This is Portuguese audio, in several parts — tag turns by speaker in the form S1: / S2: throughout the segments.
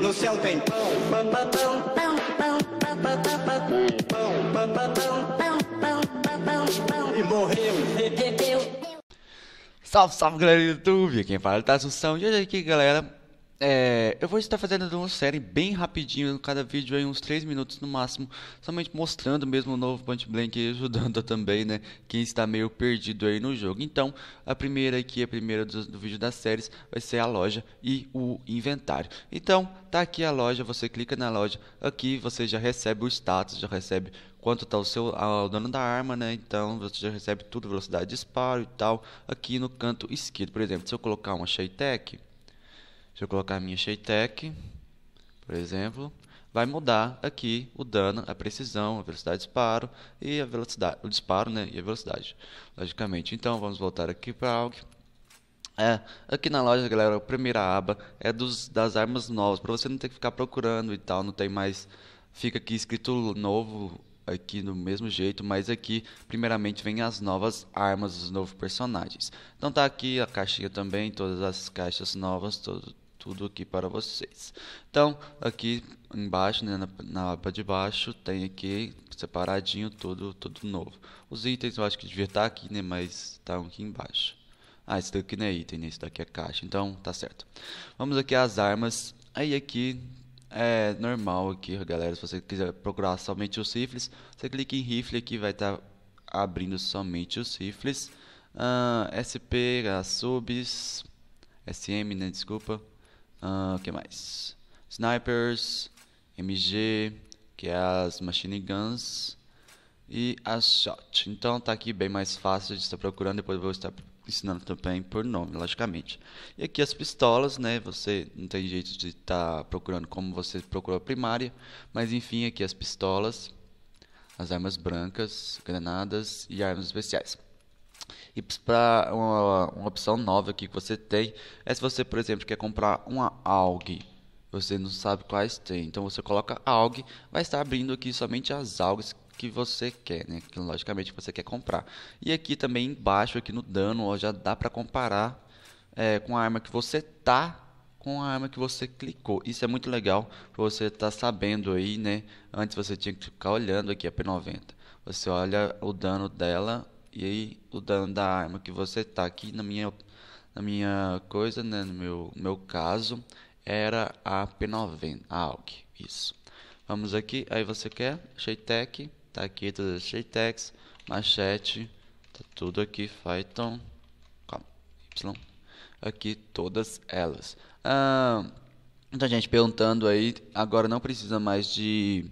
S1: No céu tem pão, pão, pão, pão, pão, pão, pão, pão, pão, pão, pão, pão, e morreu, bebeu. Salve, salve galera do YouTube, quem fala é tá Assunção e hoje aqui galera é, eu vou estar fazendo uma série bem rapidinho, cada vídeo aí uns 3 minutos no máximo, somente mostrando mesmo o novo Punch Blank e ajudando também, né, quem está meio perdido aí no jogo. Então, a primeira aqui, a primeira do, do vídeo das séries, vai ser a loja e o inventário. Então, tá aqui a loja, você clica na loja, aqui você já recebe o status, já recebe quanto está o seu o dano da arma, né? Então você já recebe tudo, velocidade de disparo e tal, aqui no canto esquerdo. Por exemplo, se eu colocar uma Shaytech, se eu colocar a minha Shaytech, por exemplo, vai mudar aqui o dano, a precisão, a velocidade de disparo e a velocidade, o disparo, né, e a velocidade, logicamente. Então vamos voltar aqui para algo. É, aqui na loja, galera, a primeira aba é dos, das armas novas, para você não ter que ficar procurando e tal, não tem mais fica aqui escrito novo aqui do mesmo jeito, mas aqui primeiramente vem as novas armas dos novos personagens. Então tá aqui a caixinha também, todas as caixas novas, todas tudo aqui para vocês. Então, aqui embaixo, né, na, na, aba de baixo, tem aqui separadinho tudo, tudo novo. Os itens eu acho que devia estar tá aqui, né, mas estão tá aqui embaixo. Ah, esse daqui não é item, né, esse daqui é caixa, então tá certo. Vamos aqui às armas. Aí aqui é normal aqui, galera, se você quiser procurar somente os rifles, você clica em rifle aqui, vai estar tá abrindo somente os rifles. Ah, SP, subs, SM, né, desculpa. Ah, o uh, que mais? Snipers, MG, que é as machine guns e as shot. Então tá aqui bem mais fácil de estar procurando, depois eu vou estar ensinando também por nome, logicamente. E aqui as pistolas, né? Você não tem jeito de estar tá procurando como você procurou a primária, mas enfim, aqui as pistolas, as armas brancas, granadas e armas especiais. E para uma, uma, opção nova aqui que você tem, é se você, por exemplo, quer comprar uma AUG, você não sabe quais tem, então você coloca AUG, vai estar abrindo aqui somente as AUGs que você quer, né? Que logicamente você quer comprar. E aqui também embaixo, aqui no dano, ó, já dá para comparar é, com a arma que você tá com a arma que você clicou. Isso é muito legal para você estar tá sabendo aí, né? Antes você tinha que ficar olhando aqui a P90. Você olha o dano dela e aí o dano da arma que você tá aqui na minha, na minha coisa, né, no meu, meu caso, era a P90, AUG, isso. Vamos aqui, aí você quer, Sheitec, tá aqui todas as Sheitecs, machete, tá tudo aqui, Python, calma, Y, aqui todas elas. Ah, muita gente perguntando aí, agora não precisa mais de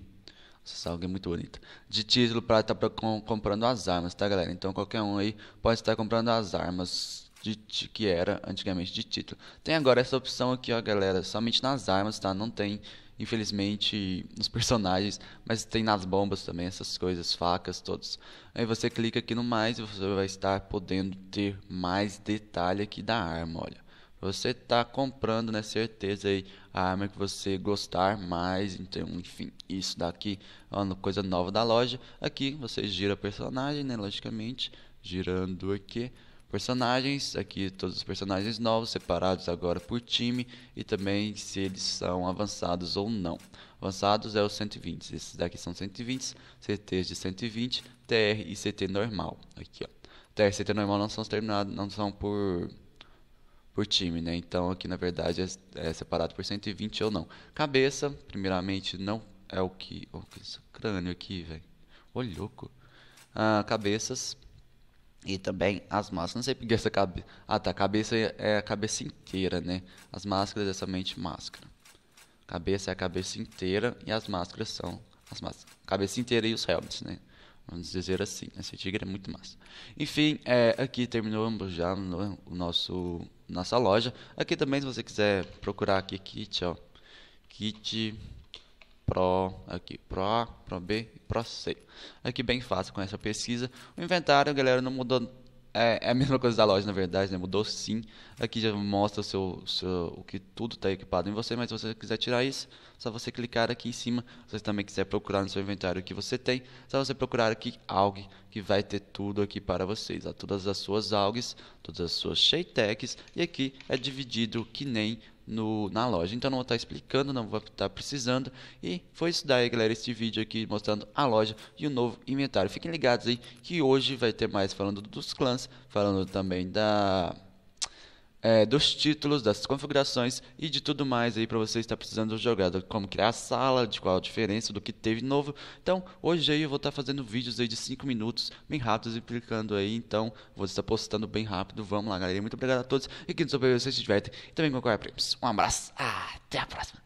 S1: essa salga é muito bonita. De título para estar tá comprando as armas, tá galera? Então qualquer um aí pode estar comprando as armas de, que era antigamente de título. Tem agora essa opção aqui, ó, galera. Somente nas armas, tá? Não tem infelizmente nos personagens, mas tem nas bombas também, essas coisas, facas, todos. Aí você clica aqui no mais e você vai estar podendo ter mais detalhe aqui da arma, olha você está comprando, né, certeza aí, a arma que você gostar mais, então, enfim, isso daqui é uma coisa nova da loja. Aqui você gira personagem, né, logicamente, girando aqui personagens, aqui todos os personagens novos, separados agora por time e também se eles são avançados ou não. Avançados é os 120, esses daqui são 120, CTs de 120, TR e CT normal, aqui ó. TR e CT normal não são terminados, não são por por time, né? Então aqui na verdade é, é separado por 120 ou não. Cabeça, primeiramente, não é o que. Oh, que isso, crânio aqui, velho. Ô louco. Ah, cabeças e também as máscaras. Não sei porque essa cabeça. Ah tá, cabeça é, é a cabeça inteira, né? As máscaras é somente máscara. Cabeça é a cabeça inteira e as máscaras são as máscaras. Cabeça inteira e os helmets, né? Vamos dizer assim, né? esse tigre é muito massa. Enfim, é, aqui terminamos já no, né, o nosso nossa loja. Aqui também, se você quiser procurar aqui kit, ó, kit Pro, aqui, Pro A, Pro B e Pro C. Aqui bem fácil com essa pesquisa. O inventário, galera, não mudou é, é, a mesma coisa da loja, na verdade, né? Mudou sim. Aqui já mostra o, seu, seu o que tudo está equipado em você, mas se você quiser tirar isso, só você clicar aqui em cima. Se você também quiser procurar no seu inventário o que você tem, só você procurar aqui AUG, que vai ter tudo aqui para vocês. Ó, todas as suas AUGs, todas as suas Shaytecs, e aqui é dividido que nem no, na loja. Então não vou estar explicando, não vou estar precisando. E foi isso daí, galera, este vídeo aqui mostrando a loja e o novo inventário. Fiquem ligados aí que hoje vai ter mais falando dos clãs, falando também da é, dos títulos, das configurações e de tudo mais aí para você estar precisando jogar, como criar a sala, de qual a diferença, do que teve novo. Então, hoje aí eu vou estar fazendo vídeos aí de 5 minutos, bem rápidos, explicando aí, então vou estar tá postando bem rápido. Vamos lá, galera, muito obrigado a todos e que nos vocês se divertem e também com o prêmios. Um abraço, até a próxima!